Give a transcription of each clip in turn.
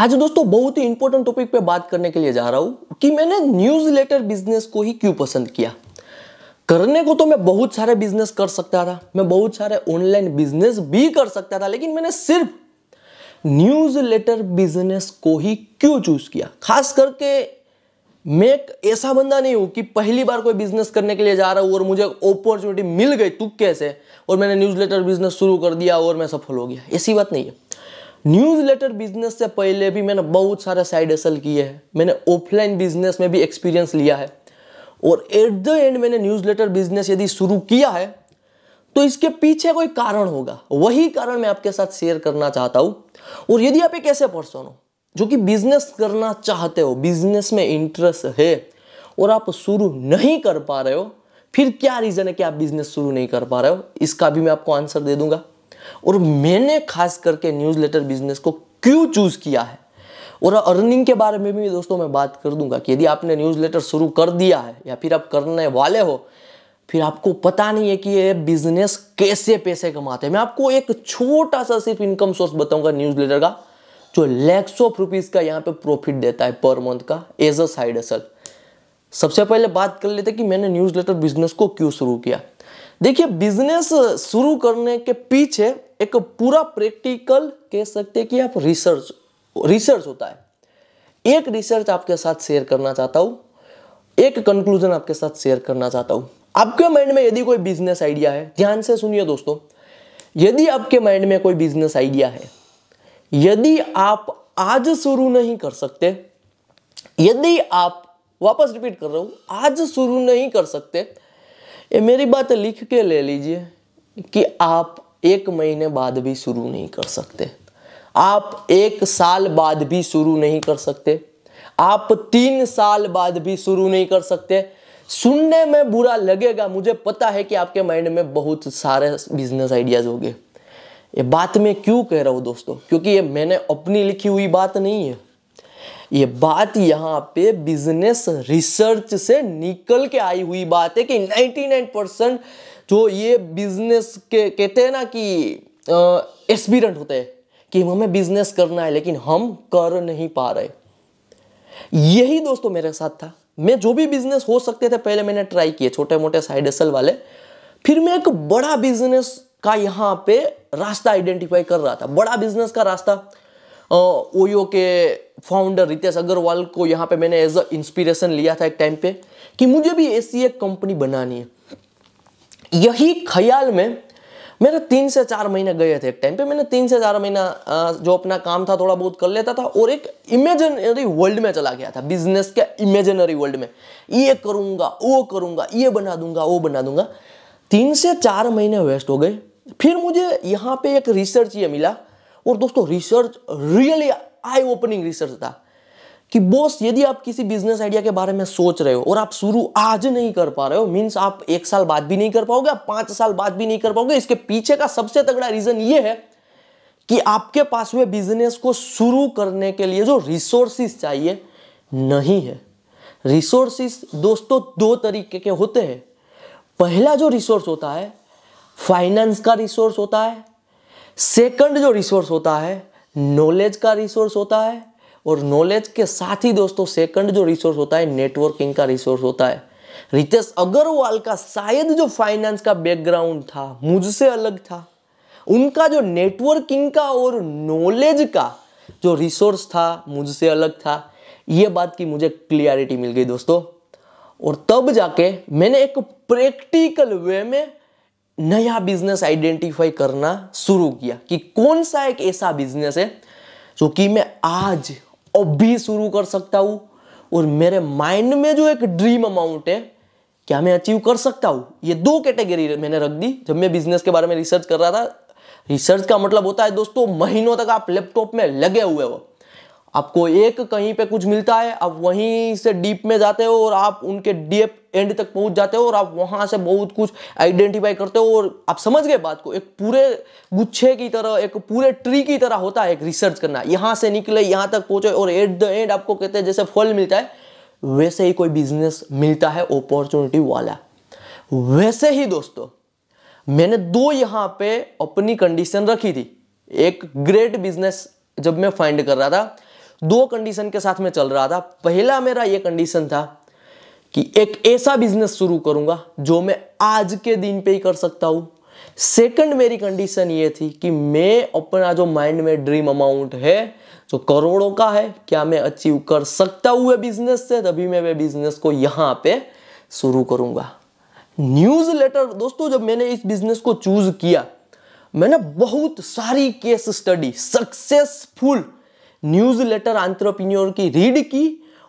आज दोस्तों बहुत ही इंपॉर्टेंट टॉपिक पे बात करने के लिए जा रहा हूँ कि मैंने न्यूज लेटर बिजनेस को ही क्यों पसंद किया करने को तो मैं बहुत सारे बिजनेस कर सकता था मैं बहुत सारे ऑनलाइन बिजनेस भी कर सकता था लेकिन मैंने सिर्फ न्यूज लेटर बिजनेस को ही क्यों चूज किया खास करके मैं एक ऐसा बंदा नहीं हूं कि पहली बार कोई बिजनेस करने के लिए जा रहा हूं और मुझे अपॉर्चुनिटी मिल गई तुक्के से और मैंने न्यूज़ लेटर बिजनेस शुरू कर दिया और मैं सफल हो गया ऐसी बात नहीं है न्यूज़ लेटर बिजनेस से पहले भी मैंने बहुत सारे साइड असल किए हैं मैंने ऑफलाइन बिजनेस में भी एक्सपीरियंस लिया है और एट द एंड मैंने न्यूज़ लेटर बिजनेस यदि शुरू किया है तो इसके पीछे कोई कारण होगा वही कारण मैं आपके साथ शेयर करना चाहता हूँ और यदि आप एक ऐसे पर्सन हो जो कि बिजनेस करना चाहते हो बिजनेस में इंटरेस्ट है और आप शुरू नहीं कर पा रहे हो फिर क्या रीज़न है कि आप बिजनेस शुरू नहीं कर पा रहे हो इसका भी मैं आपको आंसर दे दूंगा और मैंने खास करके न्यूज़लेटर बिजनेस को क्यों चूज़ किया है और अर्निंग के बारे में भी दोस्तों मैं बात कर दूंगा कि यदि आपने न्यूज़लेटर शुरू कर दिया है या फिर आप करने वाले हो फिर आपको पता नहीं है कि ये बिजनेस कैसे पैसे कमाते हैं मैं आपको एक छोटा सा सिर्फ इनकम सोर्स बताऊंगा लेटर का जो लैक्स ऑफ रुपीज़ का यहाँ पे प्रॉफिट देता है पर मंथ का एज अ साइड असल सबसे पहले बात कर लेते कि मैंने न्यूज़लेटर बिजनेस को क्यों शुरू किया देखिए बिजनेस शुरू करने के पीछे एक पूरा प्रैक्टिकल कह सकते हैं कि आप रिसर्च रिसर्च होता है एक रिसर्च आपके साथ शेयर करना चाहता हूं एक कंक्लूजन आपके साथ शेयर करना चाहता हूं आपके माइंड में यदि कोई बिजनेस आइडिया है ध्यान से सुनिए दोस्तों यदि आपके माइंड में कोई बिजनेस आइडिया है यदि आप आज शुरू नहीं कर सकते यदि आप वापस रिपीट कर रहा हूं आज शुरू नहीं कर सकते ये मेरी बात लिख के ले लीजिए कि आप एक महीने बाद भी शुरू नहीं कर सकते आप एक साल बाद भी शुरू नहीं कर सकते आप तीन साल बाद भी शुरू नहीं कर सकते सुनने में बुरा लगेगा मुझे पता है कि आपके माइंड में बहुत सारे बिजनेस आइडियाज़ होंगे ये बात मैं क्यों कह रहा हूँ दोस्तों क्योंकि ये मैंने अपनी लिखी हुई बात नहीं है ये बात यहाँ पे बिजनेस रिसर्च से निकल के आई हुई बात है कि 99 परसेंट जो ये बिजनेस के कहते हैं ना कि एक्सपीरियंट होते हैं कि हमें बिजनेस करना है लेकिन हम कर नहीं पा रहे यही दोस्तों मेरे साथ था मैं जो भी बिजनेस हो सकते थे पहले मैंने ट्राई किए छोटे मोटे साइड असल वाले फिर मैं एक बड़ा बिजनेस का यहाँ पे रास्ता आइडेंटिफाई कर रहा था बड़ा बिजनेस का रास्ता ओयो के फाउंडर रितेश अग्रवाल को यहाँ पे मैंने एज अ इंस्पिरेशन लिया था एक टाइम पे कि मुझे भी ऐसी एक कंपनी बनानी है यही ख्याल में मेरा तीन से चार महीने गए थे एक टाइम पे मैंने तीन से चार महीना जो अपना काम था थोड़ा बहुत कर लेता था और एक इमेजनरी वर्ल्ड में चला गया था बिजनेस के इमेजनरी वर्ल्ड में ये करूँगा वो करूँगा ये बना दूंगा वो बना दूंगा तीन से चार महीने वेस्ट हो गए फिर मुझे यहाँ पे एक रिसर्च ये मिला और दोस्तों research really eye opening research था कि बॉस यदि आप किसी बिजनेस आइडिया के बारे में सोच रहे हो और आप शुरू आज नहीं कर पा रहे हो मीन्स आप एक साल बाद भी नहीं कर पाओगे आप पांच साल बाद भी नहीं कर पाओगे इसके पीछे का सबसे तगड़ा रीजन ये है कि आपके पास में बिजनेस को शुरू करने के लिए जो रिसोर्सिस चाहिए नहीं है रिसोर्सिस दोस्तों दो तरीके के होते हैं पहला जो रिसोर्स होता है फाइनेंस का रिसोर्स होता है सेकंड जो रिसोर्स होता है नॉलेज का रिसोर्स होता है और नॉलेज के साथ ही दोस्तों सेकंड जो रिसोर्स होता है नेटवर्किंग का रिसोर्स होता है रितेश अग्रवाल का शायद जो फाइनेंस का बैकग्राउंड था मुझसे अलग था उनका जो नेटवर्किंग का और नॉलेज का जो रिसोर्स था मुझसे अलग था ये बात की मुझे क्लियरिटी मिल गई दोस्तों और तब जाके मैंने एक प्रैक्टिकल वे में नया बिजनेस आइडेंटिफाई करना शुरू किया कि कौन सा एक ऐसा बिजनेस है जो कि मैं आज अब भी शुरू कर सकता हूँ और मेरे माइंड में जो एक ड्रीम अमाउंट है क्या मैं अचीव कर सकता हूँ ये दो कैटेगरी मैंने रख दी जब मैं बिजनेस के बारे में रिसर्च कर रहा था रिसर्च का मतलब होता है दोस्तों महीनों तक आप लैपटॉप में लगे हुए हो आपको एक कहीं पे कुछ मिलता है आप वहीं से डीप में जाते हो और आप उनके डीप एंड तक पहुंच जाते हो और आप वहां से बहुत कुछ आइडेंटिफाई करते हो और आप समझ गए बात को एक पूरे गुच्छे की तरह एक पूरे ट्री की तरह होता है एक रिसर्च करना यहां से निकले यहां तक पहुंचे और एट द एंड आपको कहते हैं जैसे फल मिलता है वैसे ही कोई बिजनेस मिलता है अपॉर्चुनिटी वाला वैसे ही दोस्तों मैंने दो यहां पे अपनी कंडीशन रखी थी एक ग्रेट बिजनेस जब मैं फाइंड कर रहा था दो कंडीशन के साथ में चल रहा था पहला मेरा ये कंडीशन था कि एक ऐसा बिजनेस शुरू करूंगा जो मैं आज के दिन पे ही कर सकता हूं सेकंड मेरी कंडीशन ये थी कि मैं अपना जो माइंड में ड्रीम अमाउंट है जो करोड़ों का है क्या मैं अचीव कर सकता हूं बिजनेस से तभी मैं वे बिजनेस को यहां पे शुरू करूंगा न्यूज़ लेटर दोस्तों जब मैंने इस बिजनेस को चूज किया मैंने बहुत सारी case study successful newsletter entrepreneur की रीड की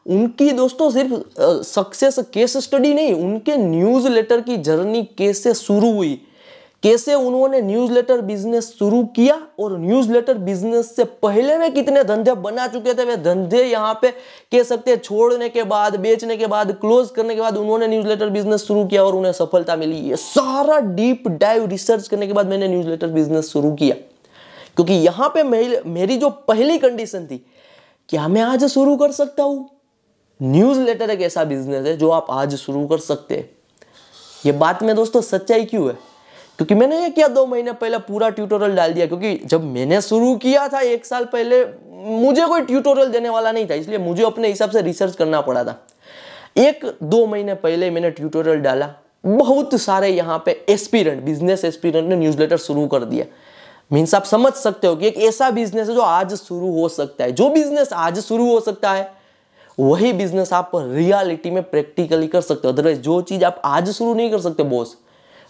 उनकी दोस्तों सिर्फ सक्सेस केस स्टडी नहीं उनके न्यूज़ लेटर की जर्नी कैसे शुरू हुई कैसे उन्होंने न्यूज़ लेटर बिजनेस शुरू किया और न्यूज़ लेटर बिजनेस से पहले वे कितने धंधे बना चुके थे वे धंधे यहाँ पे कह सकते हैं छोड़ने के बाद बेचने के बाद क्लोज करने के बाद उन्होंने न्यूज़ लेटर बिजनेस शुरू किया और उन्हें सफलता मिली ये सारा डीप डाइव रिसर्च करने के बाद मैंने न्यूज़ लेटर बिजनेस शुरू किया क्योंकि यहाँ पे मेरी जो पहली कंडीशन थी क्या मैं आज शुरू कर सकता हूँ न्यूज़ लेटर एक ऐसा बिजनेस है जो आप आज शुरू कर सकते हैं ये बात में दोस्तों सच्चाई क्यों है क्योंकि मैंने ये किया दो महीने पहले पूरा ट्यूटोरियल डाल दिया क्योंकि जब मैंने शुरू किया था एक साल पहले मुझे कोई ट्यूटोरियल देने वाला नहीं था इसलिए मुझे अपने हिसाब से रिसर्च करना पड़ा था एक दो महीने पहले मैंने ट्यूटोरियल डाला बहुत सारे यहाँ पे एक्सपीरियंट बिजनेस एक्सपीरियंट ने न्यूज शुरू कर दिया मीन्स आप समझ सकते हो कि एक ऐसा बिजनेस है जो आज शुरू हो सकता है जो बिजनेस आज शुरू हो सकता है वही बिजनेस आप रियलिटी में प्रैक्टिकली कर सकते हो अदरवाइज जो चीज़ आप आज शुरू नहीं कर सकते बॉस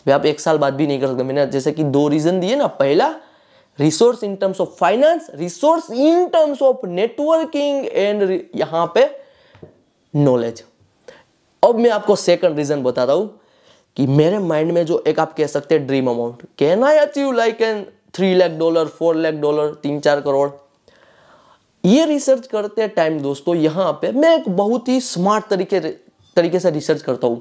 वे आप एक साल बाद भी नहीं कर सकते मैंने जैसे कि दो रीज़न दिए ना पहला resource in terms of finance resource in terms of networking and यहाँ पे नॉलेज अब मैं आपको सेकंड रीजन बताता हूँ कि मेरे माइंड में जो एक आप कह सकते हैं dream amount can I achieve like an three lakh dollar four lakh dollar तीन चार करोड़ ये रिसर्च करते टाइम दोस्तों यहां पे मैं एक बहुत ही स्मार्ट तरीके तरीके से रिसर्च करता हूं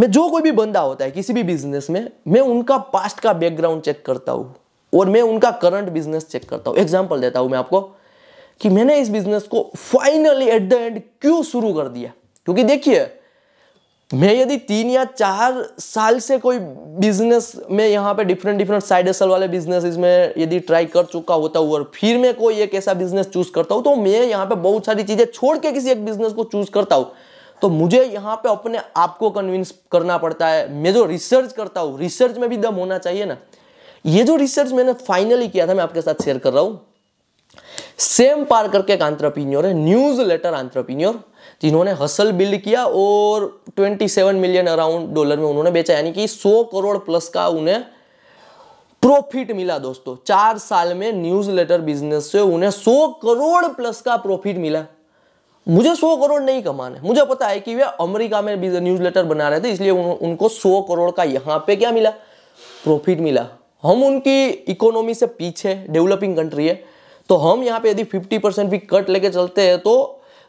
मैं जो कोई भी बंदा होता है किसी भी बिजनेस में मैं उनका पास्ट का बैकग्राउंड चेक करता हूं और मैं उनका करंट बिजनेस चेक करता हूं एग्जाम्पल देता हूं मैं आपको कि मैंने इस बिजनेस को फाइनली एट द एंड क्यों शुरू कर दिया क्योंकि देखिए मैं यदि तीन या चार साल से कोई बिजनेस में यहाँ पे डिफरेंट डिफरेंट साइड हसल वाले बिजनेस में यदि ट्राई कर चुका होता हूँ और फिर मैं कोई एक ऐसा बिजनेस चूज करता हूँ तो मैं यहाँ पे बहुत सारी चीज़ें छोड़ के किसी एक बिजनेस को चूज करता हूँ तो मुझे यहाँ पे अपने आप को कन्विंस करना पड़ता है मैं जो रिसर्च करता हूँ रिसर्च में भी दम होना चाहिए ना ये जो रिसर्च मैंने फाइनली किया था मैं आपके साथ शेयर कर रहा हूँ सेम पार करके एक आंट्रप्रीनियोर है न्यूज लेटर आंट्रप्रीनियोर जिन्होंने हसल बिल्ड किया और 27 मिलियन अराउंड डॉलर में उन्होंने बेचा यानी कि 100 करोड़ प्लस का उन्हें प्रॉफिट मिला दोस्तों चार साल में न्यूज लेटर बिजनेस से उन्हें 100 करोड़ प्लस का प्रॉफिट मिला मुझे 100 करोड़ नहीं कमाना मुझे पता है कि वे अमेरिका में न्यूज लेटर बना रहे थे इसलिए उन, उनको सौ करोड़ का यहाँ पे क्या मिला प्रॉफिट मिला हम उनकी इकोनॉमी से पीछे डेवलपिंग कंट्री है तो हम यहाँ पे यदि 50 परसेंट भी कट लेके चलते हैं तो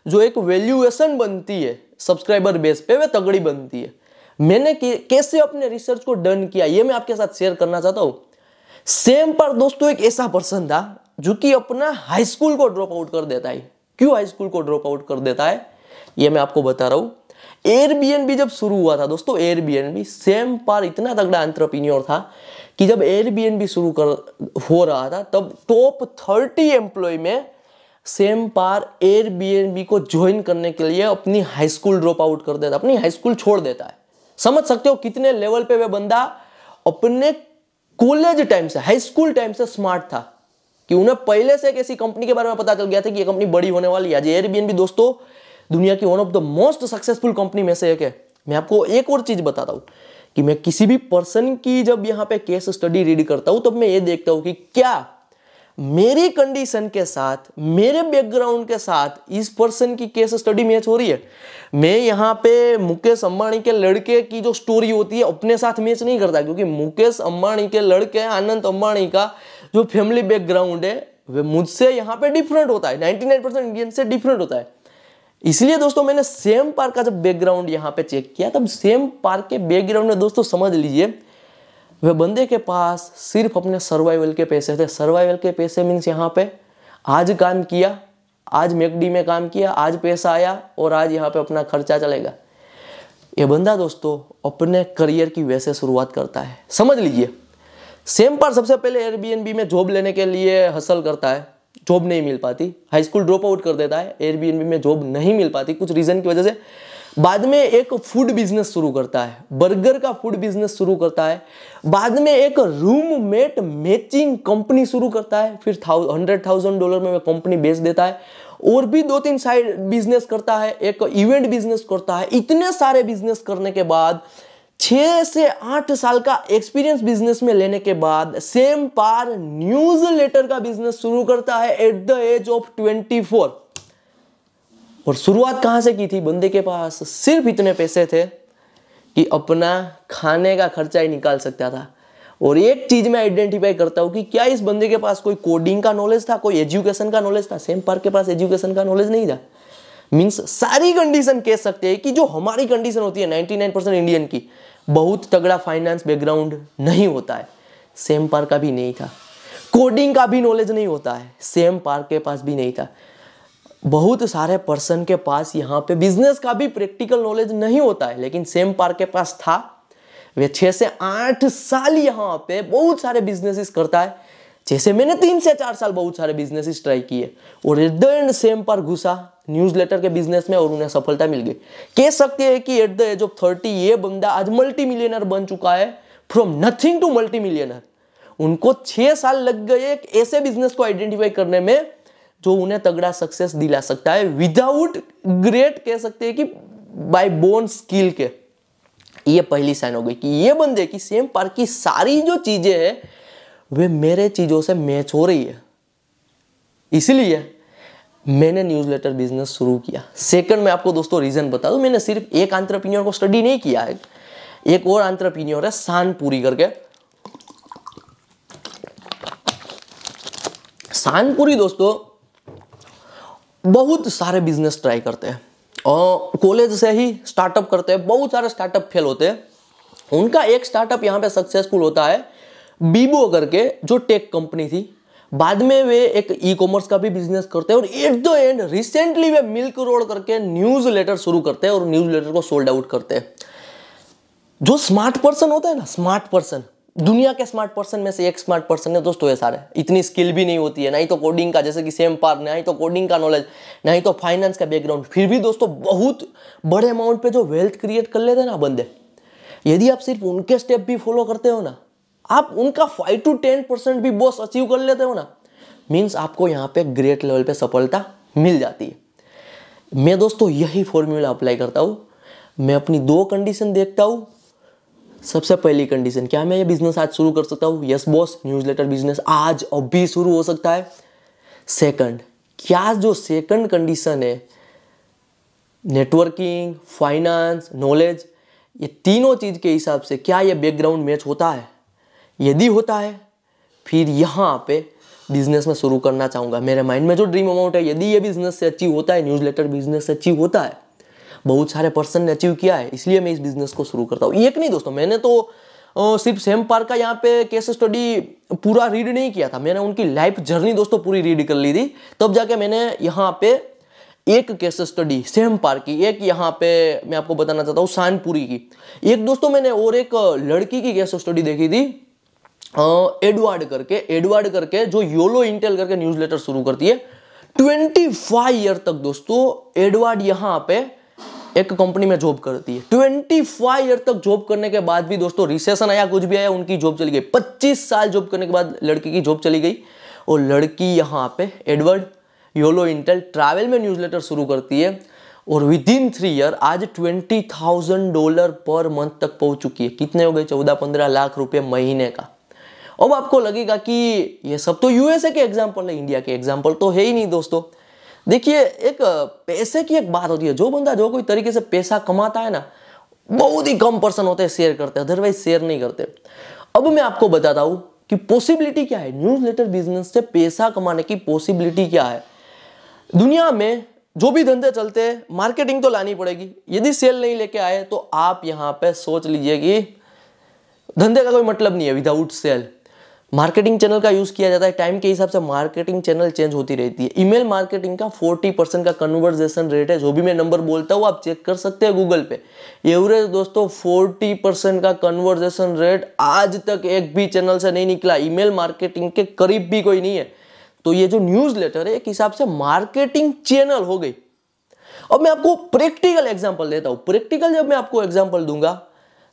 जो एक वैल्यूएशन बनती है सब्सक्राइबर बेस पे वह तगड़ी बनती है मैंने कैसे अपने रिसर्च को डन किया ये मैं आपके साथ शेयर करना चाहता हूँ सेम पर दोस्तों एक ऐसा पर्सन था जो कि अपना हाई स्कूल को ड्रॉप आउट कर देता है क्यों हाई स्कूल को ड्रॉप आउट कर देता है ये मैं आपको बता रहा हूँ एयरबीएनबी जब शुरू हुआ था दोस्तों एयरबीएनबी सेम पर इतना तगड़ा एंट्रप्रीन्योर था कि जब एयरबीएनबी शुरू कर हो रहा था तब टॉप थर्टी एम्प्लॉय में सेम पार एयर बी को ज्वाइन करने के लिए अपनी हाई स्कूल ड्रॉप आउट कर देता अपनी हाई स्कूल छोड़ देता है समझ सकते हो कितने लेवल पे वह बंदा अपने कॉलेज टाइम से हाई स्कूल टाइम से स्मार्ट था कि उन्हें पहले से एक ऐसी कंपनी के बारे में पता चल गया था कि यह कंपनी बड़ी होने वाली है एयरबीएनबी दोस्तों दुनिया की one of the most successful company में से एक है मैं आपको एक और चीज बताता हूँ कि मैं किसी भी पर्सन की जब यहाँ पे केस स्टडी रीड करता हूँ तब तो मैं ये देखता हूँ कि क्या मेरी कंडीशन के साथ मेरे बैकग्राउंड के साथ इस पर्सन की केस स्टडी मैच हो रही है मैं यहाँ पे मुकेश अंबानी के लड़के की जो स्टोरी होती है अपने साथ मैच नहीं करता क्योंकि मुकेश अंबानी के लड़के आनंद अंबानी का जो फैमिली बैकग्राउंड है वे मुझसे यहाँ पे डिफरेंट होता है 99 परसेंट इंडियन से डिफरेंट होता है इसलिए दोस्तों मैंने सेम पार्क का जब बैकग्राउंड यहाँ पे चेक किया तब सेम पार्क के बैकग्राउंड में दोस्तों समझ लीजिए वे बंदे के पास सिर्फ अपने सर्वाइवल के पैसे थे सर्वाइवल के पैसे मीन्स यहाँ पे आज काम किया आज मैकडी में काम किया आज पैसा आया और आज यहाँ पे अपना खर्चा चलेगा ये बंदा दोस्तों अपने करियर की वैसे शुरुआत करता है समझ लीजिए सेम पर सबसे पहले एयरबीएनबी में जॉब लेने के लिए हसल करता है जॉब नहीं मिल पाती हाई स्कूल ड्रॉप आउट कर देता है एयरबीएनबी में जॉब नहीं मिल पाती कुछ रीज़न की वजह से बाद में एक फूड बिजनेस शुरू करता है बर्गर का फूड बिजनेस शुरू करता है बाद में एक रूममेट मैचिंग कंपनी शुरू करता है फिर हंड्रेड थाउजेंड डॉलर में कंपनी बेच देता है और भी दो तीन साइड बिजनेस करता है एक इवेंट बिजनेस करता है इतने सारे बिजनेस करने के बाद छः से आठ साल का एक्सपीरियंस बिजनेस में लेने के बाद सेम पार न्यूज लेटर का बिजनेस शुरू करता है at the age of twenty four और शुरुआत कहाँ से की थी बंदे के पास सिर्फ इतने पैसे थे कि अपना खाने का खर्चा ही निकाल सकता था और एक चीज मैं आइडेंटिफाई करता हूँ कि क्या इस बंदे के पास कोई कोडिंग का नॉलेज था कोई एजुकेशन का नॉलेज था सेम पार्क के पास एजुकेशन का नॉलेज नहीं था मीन्स सारी कंडीशन कह सकते हैं कि जो हमारी कंडीशन होती है 99% इंडियन की बहुत तगड़ा फाइनेंस बैकग्राउंड नहीं होता है सेम पार्क का भी नहीं था कोडिंग का भी नॉलेज नहीं होता है सेम पार्क के पास भी नहीं था बहुत सारे पर्सन के पास यहाँ पे बिजनेस का भी प्रैक्टिकल नॉलेज नहीं होता है लेकिन सेम पार के पास था वे छः से आठ साल यहाँ पे बहुत सारे बिजनेसेस करता है जैसे मैंने तीन से चार साल बहुत सारे बिजनेसेस ट्राई किए और एट द एंड सेम पर घुसा न्यूज लेटर के बिजनेस में और उन्हें सफलता मिल गई कह सकते हैं कि at the age of thirty ये बंदा आज मल्टी मिलियनर बन चुका है from nothing to multi millionaire उनको छः साल लग गए एक ऐसे बिजनेस को आइडेंटिफाई करने में जो तो उन्हें तगड़ा सक्सेस दिला सकता है विदाउट ग्रेट कह सकते हैं कि बाय बोन स्किल के ये पहली साइन हो गई कि ये बंदे की सेम पार की सारी जो चीजें हैं वे मेरे चीजों से मैच हो रही है इसलिए मैंने न्यूज़लेटर बिजनेस शुरू किया सेकंड मैं आपको दोस्तों रीज़न बता दूं मैंने सिर्फ एक आंट्रप्रीनियर को स्टडी नहीं किया है एक और आंट्रप्रीनियर है शान पूरी करके शान पूरी दोस्तों बहुत सारे बिजनेस ट्राई करते हैं और कॉलेज से ही स्टार्टअप करते हैं बहुत सारे स्टार्टअप फेल होते हैं उनका एक स्टार्टअप यहाँ पे सक्सेसफुल होता है बीबो करके जो टेक कंपनी थी बाद में वे एक ई कॉमर्स का भी बिजनेस करते हैं और एट द एंड रिसेंटली वे मिल्क रोड करके न्यूज लेटर शुरू करते हैं और न्यूज लेटर को सोल्ड आउट करते हैं जो स्मार्ट पर्सन होता है ना स्मार्ट पर्सन दुनिया के स्मार्ट पर्सन में से एक स्मार्ट पर्सन है दोस्तों ये सारे इतनी स्किल भी नहीं होती है ना ही तो कोडिंग का जैसे कि सेम पार ना ही तो कोडिंग का नॉलेज ना ही तो फाइनेंस का बैकग्राउंड फिर भी दोस्तों बहुत बड़े अमाउंट पे जो वेल्थ क्रिएट कर लेते हैं ना बंदे यदि आप सिर्फ उनके स्टेप भी फॉलो करते हो ना आप उनका फाइव टू टेन परसेंट भी बॉस अचीव कर लेते हो ना मीन्स आपको यहाँ पे ग्रेट लेवल पे सफलता मिल जाती है मैं दोस्तों यही फॉर्मूला अप्लाई करता हूँ मैं अपनी दो कंडीशन देखता हूँ सबसे पहली कंडीशन क्या मैं ये बिजनेस आज शुरू कर सकता हूँ yes boss newsletter business आज अभी शुरू हो सकता है सेकंड क्या जो सेकंड कंडीशन है नेटवर्किंग फाइनेंस नॉलेज ये तीनों चीज़ के हिसाब से क्या ये बैकग्राउंड मैच होता है यदि होता है फिर यहाँ पे बिजनेस में शुरू करना चाहूँगा मेरे माइंड में जो ड्रीम अमाउंट है यदि ये बिजनेस से अच्छी होता है न्यूज़ लेटर बिजनेस से अच्छी होता है बहुत सारे पर्सन ने अचीव किया है इसलिए मैं इस बिजनेस को शुरू करता हूँ एक नहीं दोस्तों मैंने तो सिर्फ सेम पार का यहाँ पे केस स्टडी पूरा रीड नहीं किया था मैंने उनकी लाइफ जर्नी दोस्तों पूरी रीड कर ली थी तब जाके मैंने यहाँ पे एक केस स्टडी सेम पार की एक यहाँ पे मैं आपको बताना चाहता हूँ सानपुरी की एक दोस्तों मैंने और एक लड़की की केस स्टडी देखी थी एडवर्ड करके एडवर्ड करके जो योलो इंटेल करके न्यूज़ शुरू करती है ट्वेंटी ईयर तक दोस्तों एडवर्ड यहाँ पे एक कंपनी में जॉब करती है ट्वेंटी फाइव ईयर तक जॉब करने के बाद भी दोस्तों रिसेशन आया कुछ भी आया उनकी जॉब चली गई पच्चीस साल जॉब करने के बाद लड़की की जॉब चली गई और लड़की यहाँ पे एडवर्ड योलो इंटेल ट्रैवल में न्यूज शुरू करती है और विद इन थ्री ईयर आज twenty thousand dollar per month तक पहुंच चुकी है कितने हो गए चौदह पंद्रह लाख रुपए महीने का अब आपको लगेगा कि ये सब तो यूएसए के एग्जाम्पल है इंडिया के एग्जाम्पल तो है ही नहीं दोस्तों देखिए एक पैसे की एक बात होती है जो बंदा जो कोई तरीके से पैसा कमाता है ना बहुत ही कम पर्सन होते हैं शेयर करते हैं अदरवाइज शेयर नहीं करते अब मैं आपको बताता हूं कि पॉसिबिलिटी क्या है न्यूज लेटर बिजनेस से पैसा कमाने की पॉसिबिलिटी क्या है दुनिया में जो भी धंधे चलते हैं मार्केटिंग तो लानी पड़ेगी यदि सेल नहीं लेके आए तो आप यहाँ पे सोच लीजिए कि धंधे का कोई मतलब नहीं है विदाउट सेल मार्केटिंग चैनल का यूज़ किया जाता है टाइम के हिसाब से मार्केटिंग चैनल चेंज होती रहती है ईमेल मार्केटिंग का 40 परसेंट का कन्वर्जेशन रेट है जो भी मैं नंबर बोलता हूँ आप चेक कर सकते हैं गूगल पे एवरेज दोस्तों 40 परसेंट का कन्वर्जेशन रेट आज तक एक भी चैनल से नहीं निकला ईमेल मार्केटिंग के करीब भी कोई नहीं है तो ये जो न्यूज़ लेटर है एक हिसाब से मार्केटिंग चैनल हो गई अब मैं आपको प्रैक्टिकल एग्जाम्पल देता हूँ प्रैक्टिकल जब मैं आपको एग्जाम्पल दूंगा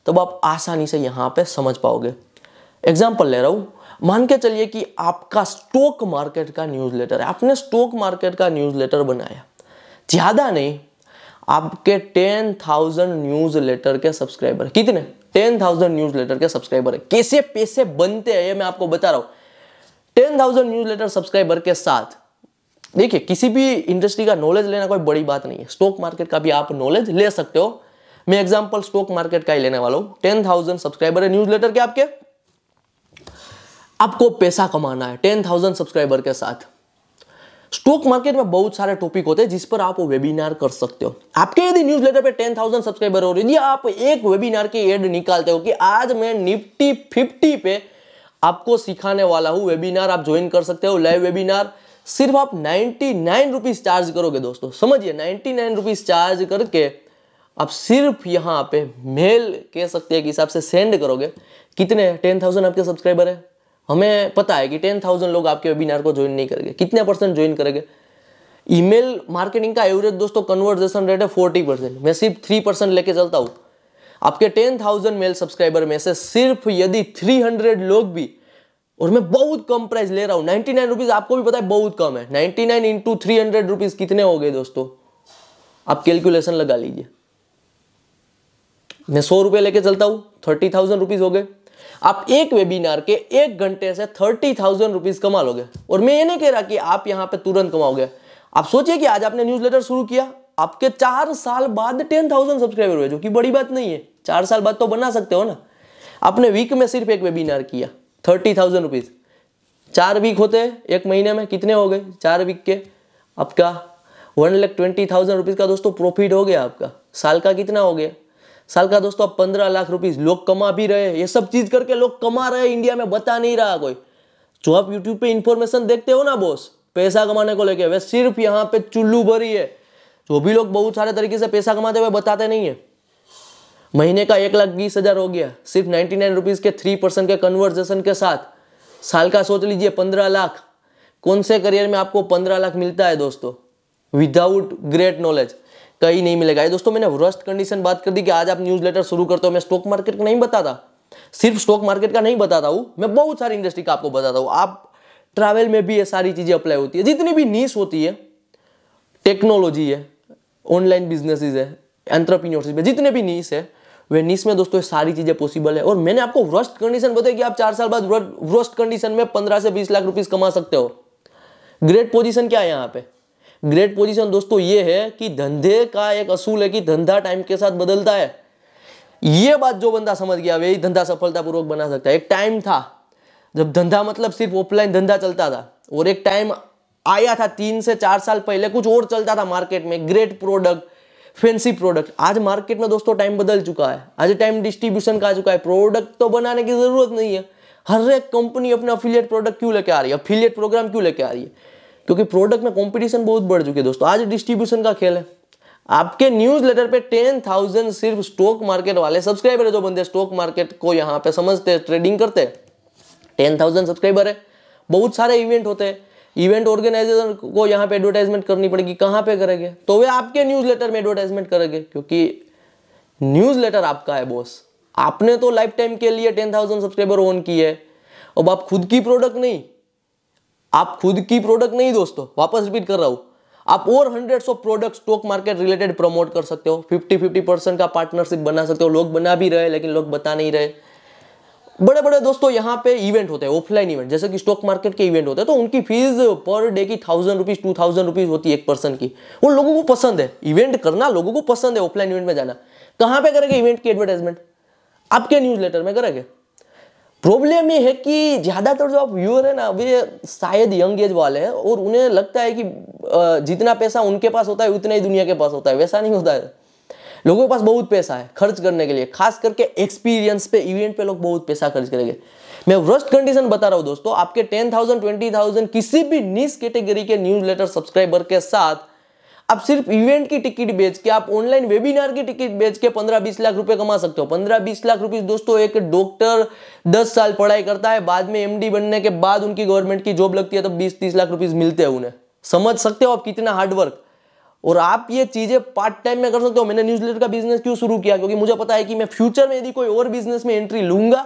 तब आप आसानी से यहाँ पर समझ पाओगे एग्जाम्पल ले रहा हूँ मान के चलिए कि आपका स्टॉक मार्केट का न्यूज लेटर है आपने स्टॉक मार्केट का न्यूज लेटर बनाया ज़्यादा नहीं आपके टेन थाउजेंड न्यूज लेटर के सब्सक्राइबर कितने टेन थाउजेंड न्यूज लेटर के सब्सक्राइबर है कैसे पैसे बनते हैं ये मैं आपको बता रहा हूं ten thousand newsletter subscriber के साथ देखिए किसी भी इंडस्ट्री का नॉलेज लेना कोई बड़ी बात नहीं है स्टॉक मार्केट का भी आप नॉलेज ले सकते हो मैं एग्जांपल स्टॉक मार्केट का ही लेने वाला हूँ टेन थाउजेंड सब्सक्राइबर है न्यूज लेटर के आपके आपको पैसा कमाना है टेन थाउजेंड सब्सक्राइबर के साथ स्टॉक मार्केट में बहुत सारे टॉपिक होते हैं जिस पर आप वेबिनार कर सकते हो आपके यदि न्यूज लेटर पर टेन थाउजेंड सब्सक्राइबर हो यदि आप एक वेबिनार की एड निकालते हो कि आज मैं निफ्टी फिफ्टी पे आपको सिखाने वाला हूं वेबिनार आप ज्वाइन कर सकते हो लाइव वेबिनार सिर्फ आप नाइन्टी नाइन रुपीज चार्ज करोगे दोस्तों समझिए नाइन्टी नाइन रुपीज चार्ज करके आप सिर्फ यहाँ पे मेल कह सकते हैं कि हिसाब से सेंड करोगे कितने टेन थाउजेंड आपके सब्सक्राइबर है हमें पता है कि टेन थाउजेंड लोग आपके वेबिनार को ज्वाइन नहीं करेंगे कितने परसेंट ज्वाइन करेंगे ईमेल मार्केटिंग का एवरेज दोस्तों कन्वर्जेशन रेट है फोर्टी परसेंट मैं सिर्फ थ्री परसेंट लेके चलता हूँ आपके टेन थाउजेंड मेल सब्सक्राइबर में से सिर्फ यदि थ्री हंड्रेड लोग भी और मैं बहुत कम प्राइस ले रहा हूँ नाइन्टी नाइन रुपीज़ आपको भी पता है बहुत कम है ninety nine into three hundred rupees कितने हो गए दोस्तों आप कैलकुलेशन लगा लीजिए मैं सौ रुपये लेके चलता हूँ थर्टी थाउजेंड रुपीज़ हो गए आप एक वेबिनार के एक घंटे से थर्टी थाउजेंड रुपीज़ कमा लोगे और मैं ये नहीं कह रहा कि आप यहाँ पे तुरंत कमाओगे आप सोचिए कि आज आपने न्यूज़लेटर शुरू किया आपके चार साल बाद टेन थाउजेंड सब्सक्राइबर हुए जो कि बड़ी बात नहीं है चार साल बाद तो बना सकते हो ना आपने वीक में सिर्फ एक वेबिनार किया थर्टी थाउजेंड रुपीज़ चार वीक होते एक महीने में कितने हो गए चार वीक के आपका one lakh twenty thousand rupees का दोस्तों प्रॉफिट हो गया आपका साल का कितना हो गया साल का दोस्तों आप पंद्रह लाख रुपीज लोग कमा भी रहे ये सब चीज करके लोग कमा रहे इंडिया में बता नहीं रहा कोई जो आप यूट्यूब पे इंफॉर्मेशन देखते हो ना बॉस पैसा कमाने को लेके वे सिर्फ यहाँ पे चुल्लू भरी है जो भी लोग बहुत सारे तरीके से पैसा कमाते हुए बताते नहीं है महीने का एक लाख बीस हज़ार हो गया सिर्फ नाइन्टी नाइन रुपीज़ के थ्री परसेंट के कन्वर्जेशन के साथ साल का सोच लीजिए पंद्रह लाख कौन से करियर में आपको पंद्रह लाख मिलता है दोस्तों विदाउट ग्रेट नॉलेज कहीं नहीं मिलेगा ये दोस्तों मैंने वर्स्ट कंडीशन बात कर दी कि आज आप न्यूज़ लेटर शुरू करते हो मैं स्टॉक मार्केट का नहीं बताता सिर्फ स्टॉक मार्केट का नहीं बताता हूँ मैं बहुत सारी इंडस्ट्री का आपको बताता हूँ आप ट्रैवल में भी ये सारी चीज़ें अप्लाई होती है जितनी भी नीस होती है टेक्नोलॉजी है ऑनलाइन बिजनेसिस है एंट्रप्रीनियोरशिप है जितने भी नीस है वे नीस में दोस्तों सारी चीज़ें पॉसिबल है और मैंने आपको वर्स्ट कंडीशन बताया कि आप चार साल बाद वर्स्ट कंडीशन में पंद्रह से बीस लाख रुपीज़ कमा सकते हो ग्रेट पोजीशन क्या है यहाँ पे ग्रेट पोजीशन दोस्तों ये है कि धंधे का एक असूल है कि धंधा टाइम के साथ बदलता है ये बात जो बंदा समझ गया वही धंधा सफलतापूर्वक बना सकता है एक टाइम था जब धंधा मतलब सिर्फ ऑफलाइन धंधा चलता था और एक टाइम आया था तीन से चार साल पहले कुछ और चलता था मार्केट में ग्रेट प्रोडक्ट फैंसी प्रोडक्ट आज मार्केट में दोस्तों टाइम बदल चुका है आज टाइम डिस्ट्रीब्यूशन का आ चुका है प्रोडक्ट तो बनाने की जरूरत नहीं है हर एक कंपनी अपना अफिलियट प्रोडक्ट क्यों लेके आ रही है अफिलियट प्रोग्राम क्यों लेके आ रही है क्योंकि प्रोडक्ट में कंपटीशन बहुत बढ़ चुकी है दोस्तों आज डिस्ट्रीब्यूशन का खेल है आपके न्यूज लेटर पे टेन थाउजेंड सिर्फ स्टॉक मार्केट वाले सब्सक्राइबर है जो बंदे स्टॉक मार्केट को यहाँ पे समझते हैं ट्रेडिंग करते टेन थाउजेंड सब्सक्राइबर है बहुत सारे इवेंट होते हैं इवेंट ऑर्गेनाइजेशन को यहाँ पे एडवर्टाइजमेंट करनी पड़ेगी कहाँ पे करेंगे तो वे आपके न्यूज लेटर में एडवर्टाइजमेंट करेंगे क्योंकि न्यूज लेटर आपका है बॉस आपने तो लाइफ टाइम के लिए टेन थाउजेंड सब्सक्राइबर ऑन किए अब आप खुद की प्रोडक्ट नहीं आप खुद की प्रोडक्ट नहीं दोस्तों वापस रिपीट कर रहा हूँ आप और hundred of product stock market related promote कर सकते हो फिफ्टी फिफ्टी परसेंट का पार्टनरशिप बना सकते हो लोग बना भी रहे लेकिन लोग बता नहीं रहे बड़े बड़े दोस्तों यहाँ पे इवेंट होते हैं ऑफलाइन इवेंट जैसे कि स्टॉक मार्केट के इवेंट होते हैं तो उनकी फीस पर डे की thousand rupees two thousand rupees होती है एक पर्सन की उन लोगों को पसंद है इवेंट करना लोगों को पसंद है ऑफलाइन इवेंट में जाना कहाँ पे करेंगे इवेंट की एडवर्टाइजमेंट आपके न्यूज में करेंगे प्रॉब्लम ये है कि ज़्यादातर जो आप व्यूअर है ना वे शायद यंग एज वाले हैं और उन्हें लगता है कि जितना पैसा उनके पास होता है उतना ही दुनिया के पास होता है वैसा नहीं होता है लोगों के पास बहुत पैसा है खर्च करने के लिए खास करके एक्सपीरियंस पे इवेंट पे लोग बहुत पैसा खर्च करेंगे मैं वर्स्ट कंडीशन बता रहा हूँ दोस्तों आपके टेन थाउजेंड ट्वेंटी थाउजेंड किसी भी नीस कैटेगरी के न्यूज लेटर सब्सक्राइबर के साथ आप सिर्फ इवेंट की टिकट बेच के आप ऑनलाइन वेबिनार की टिकट बेच के पंद्रह बीस लाख रुपए कमा सकते हो पंद्रह बीस लाख रुपए दोस्तों एक डॉक्टर दस साल पढ़ाई करता है बाद में एमडी बनने के बाद उनकी गवर्नमेंट की जॉब लगती है तो बीस तीस लाख रुपीज मिलते हैं उन्हें समझ सकते हो आप कितना हार्डवर्क और आप ये चीजें पार्ट टाइम में कर सकते हो मैंने न्यूज का बिजनेस क्यों शुरू किया क्योंकि मुझे पता है कि मैं फ्यूचर में यदि कोई और बिजनेस में एंट्री लूंगा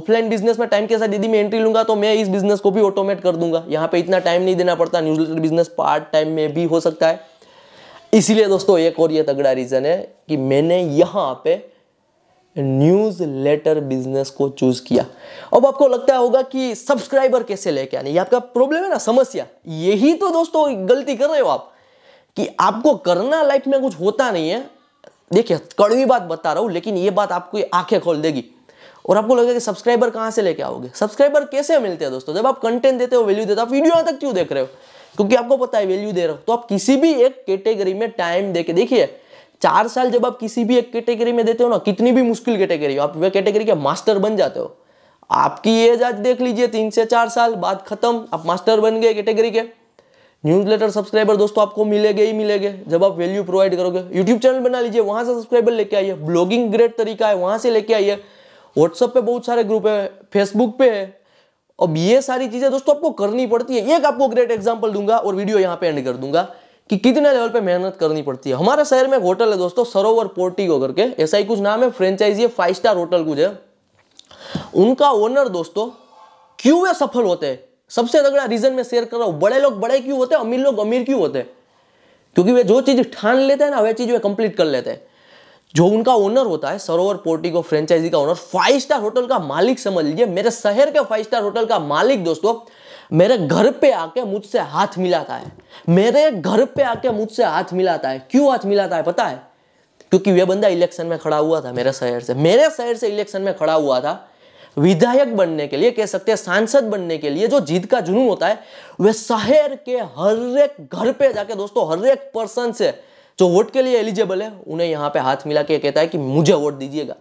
ऑफलाइन बिजनेस में टाइम के साथ यदि मैं एंट्री लूंगा तो मैं इस बिजनेस को भी ऑटोमेट कर दूंगा यहाँ पे इतना टाइम नहीं देना पड़ता न्यूज़लेटर बिजनेस पार्ट टाइम में भी हो सकता है इसीलिए दोस्तों एक और ये तगड़ा रीज़न है कि मैंने यहां पे न्यूज़ लेटर बिजनेस को चूज किया अब आपको लगता होगा कि सब्सक्राइबर कैसे लेके आने ये आपका प्रॉब्लम है ना समस्या यही तो दोस्तों गलती कर रहे हो आप कि आपको करना लाइफ में कुछ होता नहीं है देखिए कड़वी बात बता रहा हूं लेकिन ये बात आपको आंखें खोल देगी और आपको लगेगा कि सब्सक्राइबर कहां से लेके आओगे सब्सक्राइबर कैसे मिलते हैं दोस्तों जब आप कंटेंट देते हो वैल्यू देते हो आप वीडियो तक क्यों देख रहे हो क्योंकि आपको पता है वैल्यू दे रहा हूं तो आप किसी भी एक कैटेगरी में टाइम दे के देखिए चार साल जब आप किसी भी एक कैटेगरी में देते हो ना कितनी भी मुश्किल कैटेगरी हो आप वह कैटेगरी के मास्टर बन जाते हो आपकी एज आज देख लीजिए तीन से चार साल बाद खत्म आप मास्टर बन गए कैटेगरी के न्यूज लेटर सब्सक्राइबर दोस्तों आपको मिलेगा ही मिलेंगे जब आप वैल्यू प्रोवाइड करोगे यूट्यूब चैनल बना लीजिए वहां से सब्सक्राइबर लेके आइए ब्लॉगिंग ग्रेट तरीका है वहां से लेके आइए व्हाट्सअप पे बहुत सारे ग्रुप है फेसबुक पे है अब ये सारी चीजें दोस्तों आपको करनी पड़ती है एक आपको ग्रेट एग्जाम्पल दूंगा और वीडियो यहाँ पे एंड कर दूंगा कि कितने लेवल पे मेहनत करनी पड़ती है हमारे शहर में एक होटल है दोस्तों सरोवर पोर्टिको करके ऐसा ही कुछ नाम है फ्रेंचाइजी है फाइव स्टार होटल कुछ है उनका ओनर दोस्तों क्यों वे सफल होते हैं सबसे तगड़ा रीजन में शेयर कर रहा हूँ बड़े लोग बड़े क्यों होते हैं अमीर लोग अमीर क्यों होते हैं क्योंकि वे जो चीज ठान लेते हैं ना वह चीज वे कंप्लीट कर लेते हैं जो उनका ओनर होता है सरोवर पोर्टिको फ्रेंचाइजी का ओनर फाइव स्टार होटल का मालिक समझ लीजिए मेरे शहर के फाइव स्टार होटल का मालिक दोस्तों मेरे घर पे आके मुझसे हाथ मिलाता है मेरे घर पे आके मुझसे हाथ मिलाता है क्यों हाथ मिलाता है पता है क्योंकि वह बंदा इलेक्शन में खड़ा हुआ था मेरे शहर से मेरे शहर से इलेक्शन में खड़ा हुआ था विधायक बनने के लिए कह सकते हैं सांसद बनने के लिए जो जीत का जुनून होता है वह शहर के हर एक घर पे जाके दोस्तों हर एक पर्सन से जो तो वोट के लिए एलिजिबल है उन्हें यहाँ पे हाथ मिला के कहता है कि मुझे वोट दीजिएगा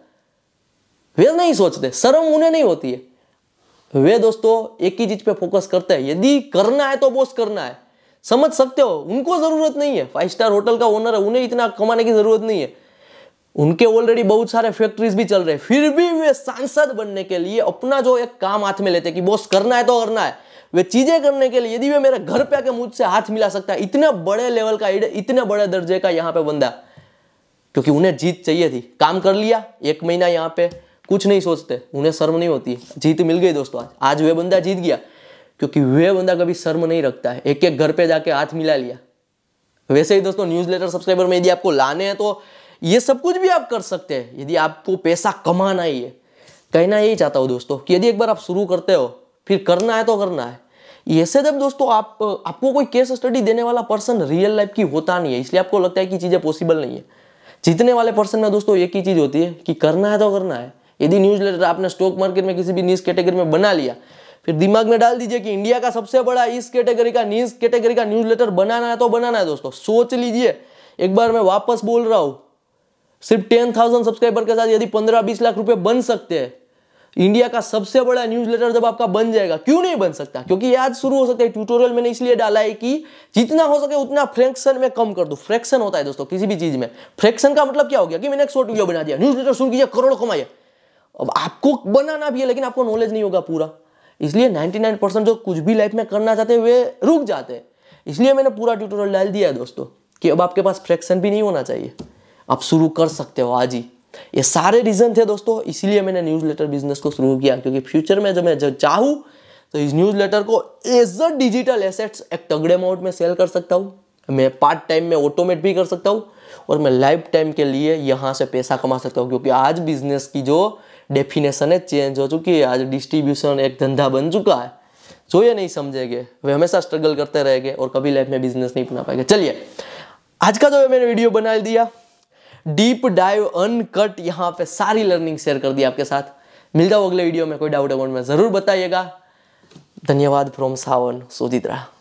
वे नहीं सोचते शर्म उन्हें नहीं होती है वे दोस्तों एक ही चीज पे फोकस करते हैं यदि करना है तो बोस करना है समझ सकते हो उनको जरूरत नहीं है फाइव स्टार होटल का ओनर है उन्हें इतना कमाने की जरूरत नहीं है उनके ऑलरेडी बहुत सारे फैक्ट्रीज भी चल रहे हैं फिर भी वे सांसद बनने के लिए अपना जो एक काम हाथ में लेते हैं कि बॉस करना है तो करना है वे चीज़ें करने के लिए यदि वे मेरे घर पे आके मुझसे हाथ मिला सकता है इतने बड़े लेवल का इतने बड़े दर्जे का यहाँ पे बंदा क्योंकि उन्हें जीत चाहिए थी काम कर लिया एक महीना यहाँ पे कुछ नहीं सोचते उन्हें शर्म नहीं होती जीत मिल गई दोस्तों आज आज वे बंदा जीत गया क्योंकि वे बंदा कभी शर्म नहीं रखता है एक एक घर पे जाके हाथ मिला लिया वैसे ही दोस्तों न्यूज लेटर सब्सक्राइबर में यदि आपको लाने हैं तो ये सब कुछ भी आप कर सकते हैं यदि आपको पैसा कमाना ही है कहना यही चाहता हूँ दोस्तों कि यदि एक बार आप शुरू करते हो फिर करना है तो करना है से जब दोस्तों आप आपको कोई केस स्टडी देने वाला पर्सन रियल लाइफ की होता नहीं है इसलिए आपको लगता है कि चीज़ें पॉसिबल नहीं है जीतने वाले पर्सन में दोस्तों एक ही चीज़ होती है कि करना है तो करना है यदि न्यूज लेटर आपने स्टॉक मार्केट में किसी भी न्यूज़ कैटेगरी में बना लिया फिर दिमाग में डाल दीजिए कि इंडिया का सबसे बड़ा इस कैटेगरी का न्यूज़ कैटेगरी का न्यूज लेटर बनाना है तो बनाना है दोस्तों सोच लीजिए एक बार मैं वापस बोल रहा हूँ सिर्फ टेन थाउजेंड सब्सक्राइबर के साथ यदि पंद्रह बीस लाख रुपए बन सकते हैं इंडिया का सबसे बड़ा न्यूज लेटर जब आपका बन जाएगा क्यों नहीं बन सकता क्योंकि आज शुरू हो सकता है ट्यूटोरियल मैंने इसलिए डाला है कि जितना हो सके उतना फ्रैक्शन में कम कर दो फ्रैक्शन होता है दोस्तों किसी भी चीज़ में फ्रैक्शन का मतलब क्या हो गया कि मैंने एक शॉर्ट वीडियो बना दिया न्यूज लेटर शुरू किया करोड़ कमाइए अब आपको बनाना भी है लेकिन आपको नॉलेज नहीं होगा पूरा इसलिए नाइनटी जो कुछ भी लाइफ में करना चाहते हैं वे रुक जाते हैं इसलिए मैंने पूरा ट्यूटोरियल डाल दिया है दोस्तों कि अब आपके पास फ्रैक्शन भी नहीं होना चाहिए आप शुरू कर सकते हो आज ही ये सारे रीज़न थे दोस्तों इसीलिए मैंने न्यूज़ लेटर बिजनेस को शुरू किया क्योंकि फ्यूचर में जब मैं जब चाहूँ तो इस न्यूज़ लेटर को एज अ डिजिटल एसेट्स एक तगड़े अमाउंट में सेल कर सकता हूँ मैं पार्ट टाइम में ऑटोमेट भी कर सकता हूँ और मैं लाइफ टाइम के लिए यहाँ से पैसा कमा सकता हूँ क्योंकि आज बिजनेस की जो डेफिनेशन है चेंज हो चुकी है आज डिस्ट्रीब्यूशन एक धंधा बन चुका है जो ये नहीं समझेंगे वे हमेशा स्ट्रगल करते रहेंगे और कभी लाइफ में बिजनेस नहीं बना पाएंगे चलिए आज का जो मैंने वीडियो बना दिया डीप डाइव अनकट यहाँ पे सारी लर्निंग शेयर कर दी आपके साथ मिल जाओ अगले वीडियो में कोई डाउट अमाउंट में ज़रूर बताइएगा धन्यवाद फ्रॉम सावन सोदित्रा